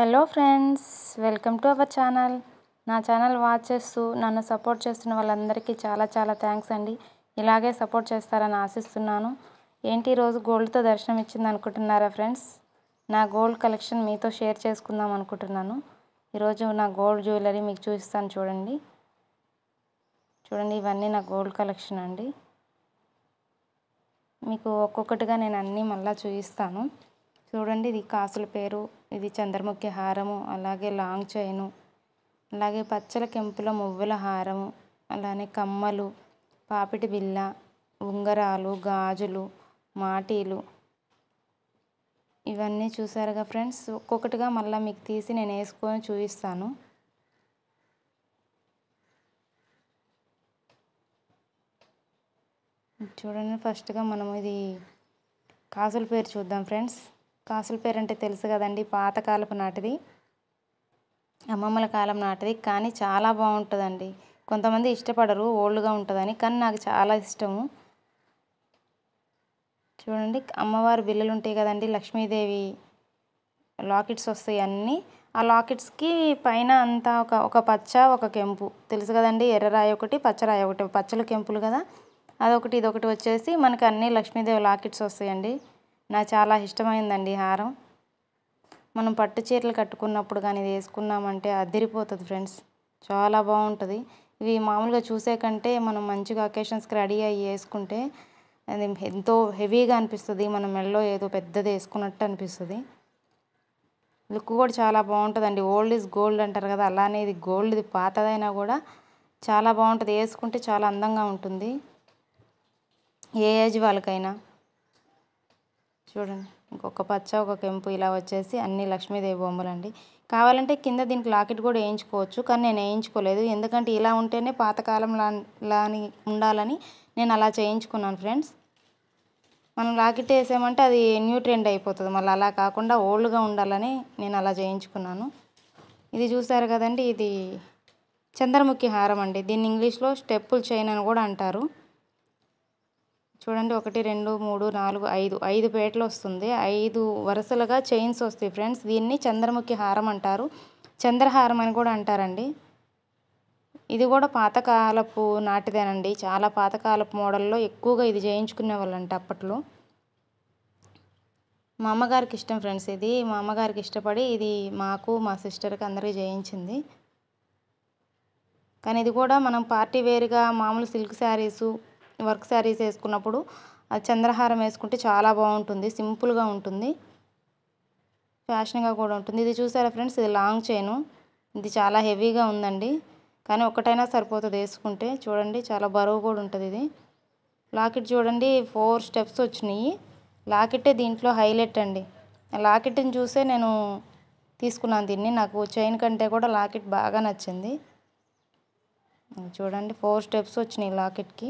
hello friends welcome to our channel నా channel watch చేస్తూ నన్ను సపోర్ట్ చేస్తున్న వాళ్ళందరికీ చాలా చాలా థ్యాంక్స్ అండి ఇలాగే సపోర్ట్ చేస్తారని ఆశిస్తున్నాను ఏంటి ఈరోజు గోల్డ్తో దర్శనం ఇచ్చింది అనుకుంటున్నారా ఫ్రెండ్స్ నా గోల్డ్ కలెక్షన్ మీతో షేర్ చేసుకుందాం అనుకుంటున్నాను ఈరోజు నా గోల్డ్ జ్యువెలరీ మీకు చూపిస్తాను చూడండి చూడండి ఇవన్నీ నా గోల్డ్ కలెక్షన్ అండి మీకు ఒక్కొక్కటిగా నేను అన్నీ మళ్ళీ చూపిస్తాను చూడండి ఇది కాసుల పేరు ఇది చంద్రముఖి హారము అలాగే లాంగ్ చైను అలాగే పచ్చల కెంపుల మువ్వల హారము అలానే కమ్మలు పాపిటి బిళ్ళ ఉంగరాలు గాజులు మాటీలు ఇవన్నీ చూసారుగా ఫ్రెండ్స్ ఒక్కొక్కటిగా మళ్ళీ మీకు తీసి నేను వేసుకొని చూపిస్తాను చూడండి ఫస్ట్గా మనం ఇది కాసుల పేరు చూద్దాం ఫ్రెండ్స్ కాసుల పేరు అంటే తెలుసు కదండి పాతకాలపు నాటిది అమ్మమ్మల కాలం నాటిది కానీ చాలా బాగుంటుందండి కొంతమంది ఇష్టపడరు ఓల్డ్గా ఉంటుందని కానీ నాకు చాలా ఇష్టము చూడండి అమ్మవారు బిల్లలు ఉంటాయి కదండి లక్ష్మీదేవి లాకెట్స్ వస్తాయి అన్నీ ఆ లాకెట్స్కి పైన అంతా ఒక ఒక పచ్చ ఒక కెంపు తెలుసు కదండి ఎర్రరాయి ఒకటి పచ్చరాయి ఒకటి పచ్చలు కెంపులు కదా అదొకటి ఇదొకటి వచ్చేసి మనకు అన్ని లక్ష్మీదేవి లాకెట్స్ వస్తాయండి నాకు చాలా ఇష్టమైందండి హారం మనం పట్టు చీరలు కట్టుకున్నప్పుడు కానీ ఇది వేసుకున్నామంటే అదిరిపోతుంది ఫ్రెండ్స్ చాలా బాగుంటుంది ఇవి మామూలుగా చూసే కంటే మనం మంచిగా అకేషన్స్కి రెడీ అయ్యి వేసుకుంటే అది ఎంతో హెవీగా అనిపిస్తుంది మన మెల్లో ఏదో పెద్దది వేసుకున్నట్టు అనిపిస్తుంది లుక్ కూడా చాలా బాగుంటుందండి ఓల్డ్ ఈజ్ గోల్డ్ అంటారు కదా అలానే ఇది గోల్డ్ ఇది పాతదైనా కూడా చాలా బాగుంటుంది వేసుకుంటే చాలా అందంగా ఉంటుంది ఏ ఏజ్ వాళ్ళకైనా చూడండి ఇంకొక పచ్చ ఒక కెంపు ఇలా వచ్చేసి అన్ని లక్ష్మీదేవి బొమ్మలు అండి కావాలంటే కింద దీనికి లాకెట్ కూడా వేయించుకోవచ్చు కానీ నేను వేయించుకోలేదు ఎందుకంటే ఇలా ఉంటేనే పాతకాలం లాని ఉండాలని నేను అలా చేయించుకున్నాను ఫ్రెండ్స్ మనం లాకెట్ వేసామంటే అది న్యూ ట్రెండ్ అయిపోతుంది మళ్ళీ అలా కాకుండా ఓల్డ్గా ఉండాలని నేను అలా చేయించుకున్నాను ఇది చూసారు కదండి ఇది చంద్రముఖి హారం అండి దీన్ని ఇంగ్లీష్లో స్టెప్పుల్ చైన్ అని కూడా అంటారు చూడండి ఒకటి రెండు మూడు నాలుగు ఐదు ఐదు పేటలు వస్తుంది ఐదు వరుసలుగా చైన్స్ వస్తాయి ఫ్రెండ్స్ దీన్ని చంద్రముఖి హారం అంటారు చంద్రహారం అని కూడా అంటారండి ఇది కూడా పాతకాలపు నాటిదేనండి చాలా పాతకాలపు మోడల్లో ఎక్కువగా ఇది చేయించుకునే వాళ్ళంట అప్పట్లో మా అమ్మగారికి ఇష్టం ఫ్రెండ్స్ ఇది మా అమ్మగారికి ఇష్టపడి ఇది మాకు మా సిస్టర్కి అందరికీ చేయించింది కానీ ఇది కూడా మనం పార్టీ వేర్గా మామూలు సిల్క్ శారీసు వర్క్ శారీస్ వేసుకున్నప్పుడు అది చంద్రహారం వేసుకుంటే చాలా బాగుంటుంది సింపుల్గా ఉంటుంది ఫ్యాషన్గా కూడా ఉంటుంది ఇది చూసారా ఫ్రెండ్స్ ఇది లాంగ్ చైను ఇది చాలా హెవీగా ఉందండి కానీ ఒకటైనా సరిపోతుంది వేసుకుంటే చూడండి చాలా బరువు కూడా ఉంటుంది ఇది లాకెట్ చూడండి ఫోర్ స్టెప్స్ వచ్చినాయి లాకెటే దీంట్లో హైలైట్ అండి లాకెట్ని చూసే నేను తీసుకున్నాను దీన్ని నాకు చైన్ కంటే కూడా లాకెట్ బాగా నచ్చింది చూడండి ఫోర్ స్టెప్స్ వచ్చినాయి లాకెట్కి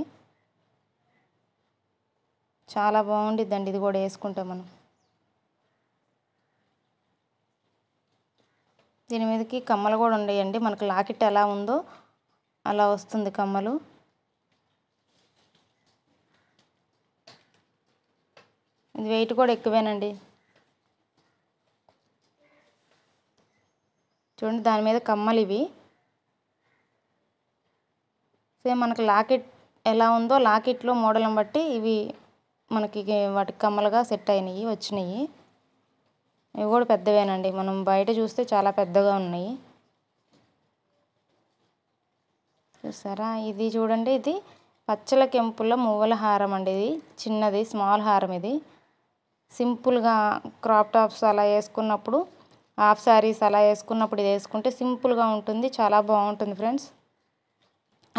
చాలా బాగుండిద్దండి ఇది కూడా వేసుకుంటే మనం దీని మీదకి కమ్మలు కూడా ఉండేయండి మనకు లాకెట్ ఎలా ఉందో అలా వస్తుంది కమ్మలు ఇది వెయిట్ కూడా ఎక్కువేనండి చూడండి దాని మీద కమ్మలు ఇవి సేమ్ మనకు లాకెట్ ఎలా ఉందో లాకెట్లో మోడల్ని బట్టి ఇవి మనకి వాటికి కమ్మలుగా సెట్ అయినాయి వచ్చినాయి ఇవి కూడా పెద్దవేనండి మనం బయట చూస్తే చాలా పెద్దగా ఉన్నాయి చూసారా ఇది చూడండి ఇది పచ్చల కెంపుల మువ్వల హారం అండి ఇది చిన్నది స్మాల్ హారం ఇది సింపుల్గా క్రాప్ టాప్స్ అలా వేసుకున్నప్పుడు హాఫ్ శారీస్ అలా వేసుకున్నప్పుడు ఇది వేసుకుంటే సింపుల్గా ఉంటుంది చాలా బాగుంటుంది ఫ్రెండ్స్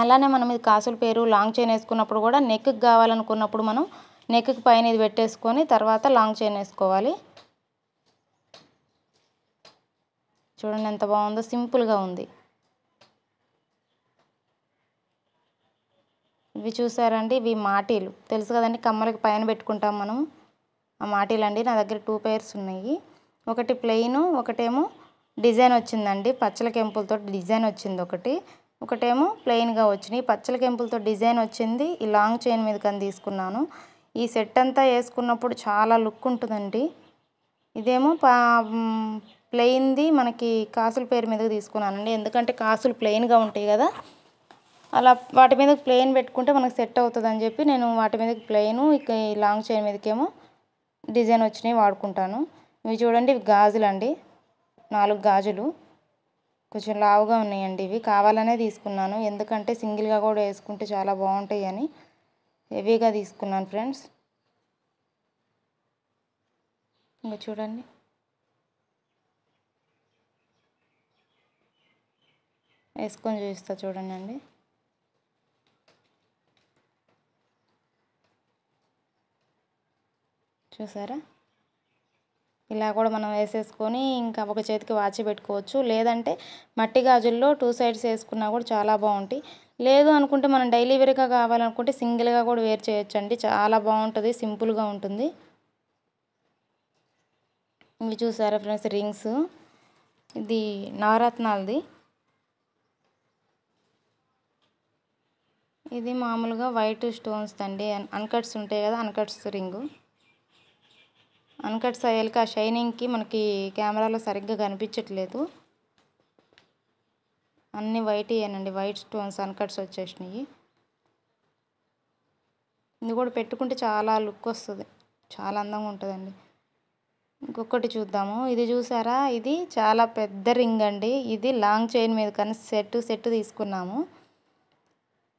అలానే మనం ఇది కాసుల పేరు లాంగ్ చైన్ వేసుకున్నప్పుడు కూడా నెక్కి కావాలనుకున్నప్పుడు మనం నెక్కి పైన ఇది పెట్టేసుకొని తర్వాత లాంగ్ చైన్ వేసుకోవాలి చూడండి ఎంత బాగుందో సింపుల్గా ఉంది ఇవి చూసారండి ఇవి మాటీలు తెలుసు కదండి కమ్మలకి పైన పెట్టుకుంటాం మనం ఆ మాటీలు అండి నా దగ్గర టూ పేర్స్ ఉన్నాయి ఒకటి ప్లెయిన్ ఒకటేమో డిజైన్ వచ్చిందండి పచ్చల కెంపులతో డిజైన్ వచ్చింది ఒకటి ఒకటేమో ప్లెయిన్గా వచ్చినాయి పచ్చల కెంపులతో డిజైన్ వచ్చింది ఈ లాంగ్ చైన్ మీద కానీ తీసుకున్నాను ఈ సెట్ అంతా వేసుకున్నప్పుడు చాలా లుక్ ఉంటుందండి ఇదేమో పా ప్లెయిన్ది మనకి కాసుల పేరు మీదకి తీసుకున్నానండి ఎందుకంటే కాసులు ప్లెయిన్గా ఉంటాయి కదా అలా వాటి మీద ప్లెయిన్ పెట్టుకుంటే మనకు సెట్ అవుతుందని చెప్పి నేను వాటి మీద ప్లెయిన్ ఇక లాంగ్ చైన్ మీదకేమో డిజైన్ వచ్చినవి వాడుకుంటాను ఇవి చూడండి ఇవి గాజులు అండి నాలుగు గాజులు కొంచెం లావుగా ఉన్నాయండి ఇవి కావాలనే తీసుకున్నాను ఎందుకంటే సింగిల్గా కూడా వేసుకుంటే చాలా బాగుంటాయి అని హెవీగా తీసుకున్నాను ఫ్రెండ్స్ ఇంకా చూడండి వేసుకొని చూపిస్తా చూడండి అండి చూసారా ఇలా కూడా మనం వేసేసుకొని ఇంకా ఒక చేతికి వాచి పెట్టుకోవచ్చు లేదంటే మట్టి గాజుల్లో టూ సైడ్స్ వేసుకున్నా కూడా చాలా బాగుంటాయి లేదు అనుకుంటే మనం డైలీ వేరేగా కావాలనుకుంటే సింగిల్గా కూడా వేర్ చేయొచ్చండి చాలా బాగుంటుంది సింపుల్గా ఉంటుంది ఇవి చూసారా ఫ్రెండ్స్ రింగ్స్ ఇది నవరత్నాలది ఇది మామూలుగా వైట్ స్టోన్స్ అండి అన్కట్స్ ఉంటాయి కదా అన్కట్స్ రింగ్ అన్కట్స్ అయ్యాక ఆ షైనింగ్కి మనకి కెమెరాలో సరిగ్గా కనిపించట్లేదు అన్నీ ఇవ్వనండి వైట్ స్టోన్స్ అన్కట్స్ వచ్చేసినాయి ఇది కూడా పెట్టుకుంటే చాలా లుక్ వస్తుంది చాలా అందంగా ఉంటుందండి ఇంకొకటి చూద్దాము ఇది చూసారా ఇది చాలా పెద్ద రింగ్ అండి ఇది లాంగ్ చైన్ మీద కానీ సెట్ సెట్ తీసుకున్నాము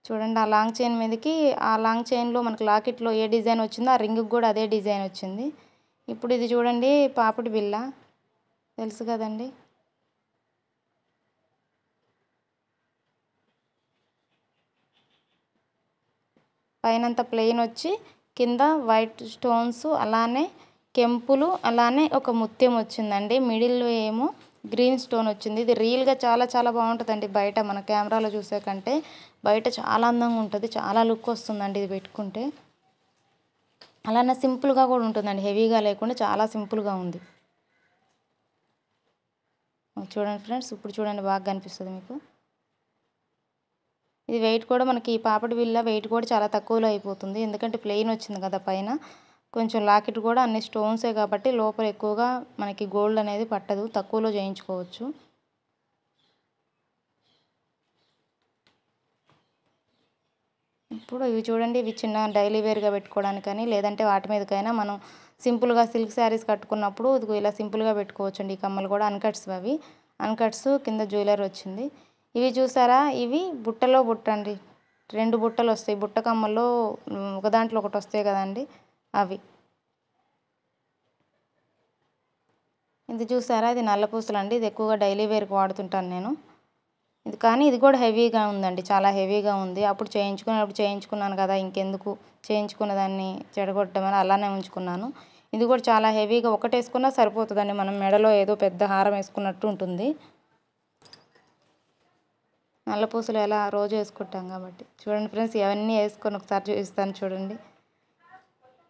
చూడండి ఆ లాంగ్ చైన్ మీదకి ఆ లాంగ్ చైన్లో మనకి లాకెట్లో ఏ డిజైన్ వచ్చిందో ఆ రింగ్కి కూడా అదే డిజైన్ వచ్చింది ఇప్పుడు ఇది చూడండి పాపిడి బిల్ల తెలుసు కదండి పైనంత ప్లెయిన్ వచ్చి కింద వైట్ స్టోన్స్ అలానే కెంపులు అలానే ఒక ముత్యం వచ్చిందండి మిడిల్ ఏమో గ్రీన్ స్టోన్ వచ్చింది ఇది రియల్గా చాలా చాలా బాగుంటుందండి బయట మన కెమెరాలో చూసే కంటే బయట చాలా అందంగా ఉంటుంది చాలా లుక్ వస్తుందండి ఇది పెట్టుకుంటే అలానే సింపుల్గా కూడా ఉంటుందండి హెవీగా లేకుండా చాలా సింపుల్గా ఉంది చూడండి ఫ్రెండ్స్ ఇప్పుడు చూడండి బాగా కనిపిస్తుంది మీకు ఇది వెయిట్ కూడా మనకి ఈ పాపడి బిళ్ళ వెయిట్ కూడా చాలా తక్కువలో అయిపోతుంది ఎందుకంటే ప్లెయిన్ వచ్చింది కదా పైన కొంచెం లాకెట్ కూడా అన్ని స్టోన్సే కాబట్టి లోపల ఎక్కువగా మనకి గోల్డ్ అనేది పట్టదు తక్కువలో చేయించుకోవచ్చు ఇప్పుడు ఇవి చూడండి ఇవి చిన్న డైలీ వేర్గా పెట్టుకోవడానికని లేదంటే వాటి మీదకైనా మనం సింపుల్గా సిల్క్ శారీస్ కట్టుకున్నప్పుడు ఇది ఇలా సింపుల్గా పెట్టుకోవచ్చండి ఈ కమ్మలు కూడా అన్కట్స్ అవి అన్కట్స్ కింద జ్యువెలర్ వచ్చింది ఇవి చూసారా ఇవి బుట్టలో బుట్ట అండి రెండు బుట్టలు వస్తాయి బుట్ట కమ్మల్లో ఒక దాంట్లో ఒకటి వస్తాయి కదండి అవి ఇది చూసారా ఇది పూసలు అండి ఇది ఎక్కువగా డైలీ వేర్కి వాడుతుంటాను నేను ఇది కానీ ఇది కూడా హెవీగా ఉందండి చాలా హెవీగా ఉంది అప్పుడు చేయించుకున్నప్పుడు చేయించుకున్నాను కదా ఇంకెందుకు చేయించుకున్న దాన్ని చెడగొట్టమని అలానే ఉంచుకున్నాను ఇది కూడా చాలా హెవీగా ఒకటేసుకున్నా సరిపోతుందండి మనం మెడలో ఏదో పెద్ద హారం వేసుకున్నట్టు ఉంటుంది నల్ల పూసలు ఎలా రోజు వేసుకుంటాం కాబట్టి చూడండి ఫ్రెండ్స్ ఇవన్నీ వేసుకొని ఒకసారి చూపిస్తాను చూడండి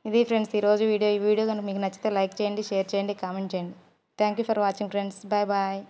ఇది ఫ్రెండ్స్ ఈరోజు వీడియో ఈ వీడియో కనుక మీకు నచ్చితే లైక్ చేయండి షేర్ చేయండి కామెంట్ చేయండి thank for watching friends bye bye